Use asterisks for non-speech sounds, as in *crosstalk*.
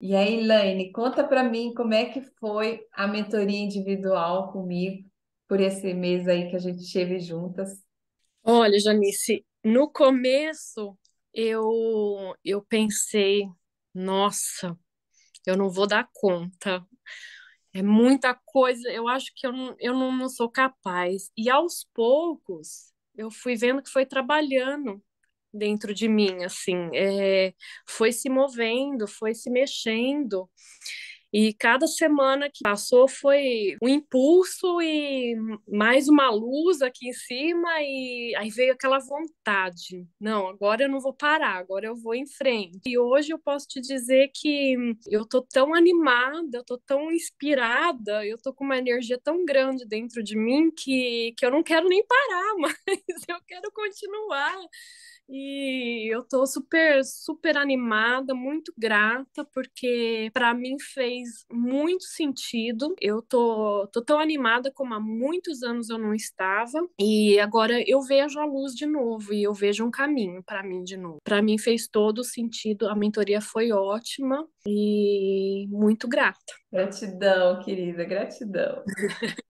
E aí, Laine, conta para mim como é que foi a mentoria individual comigo por esse mês aí que a gente teve juntas. Olha, Janice, no começo eu eu pensei, nossa, eu não vou dar conta. É muita coisa, eu acho que eu não, eu não, não sou capaz. E aos poucos eu fui vendo que foi trabalhando dentro de mim, assim, é, foi se movendo, foi se mexendo. E cada semana que passou foi um impulso e mais uma luz aqui em cima, e aí veio aquela vontade. Não, agora eu não vou parar, agora eu vou em frente. E hoje eu posso te dizer que eu tô tão animada, eu tô tão inspirada, eu tô com uma energia tão grande dentro de mim que, que eu não quero nem parar, *laughs* mas eu quero continuar. E eu tô super, super animada, muito grata, porque para mim fez muito sentido. Eu tô, tô tão animada como há muitos anos eu não estava. E agora eu vejo a luz de novo e eu vejo um caminho para mim de novo. Para mim fez todo sentido, a mentoria foi ótima e muito grata. Gratidão, querida, gratidão. *laughs*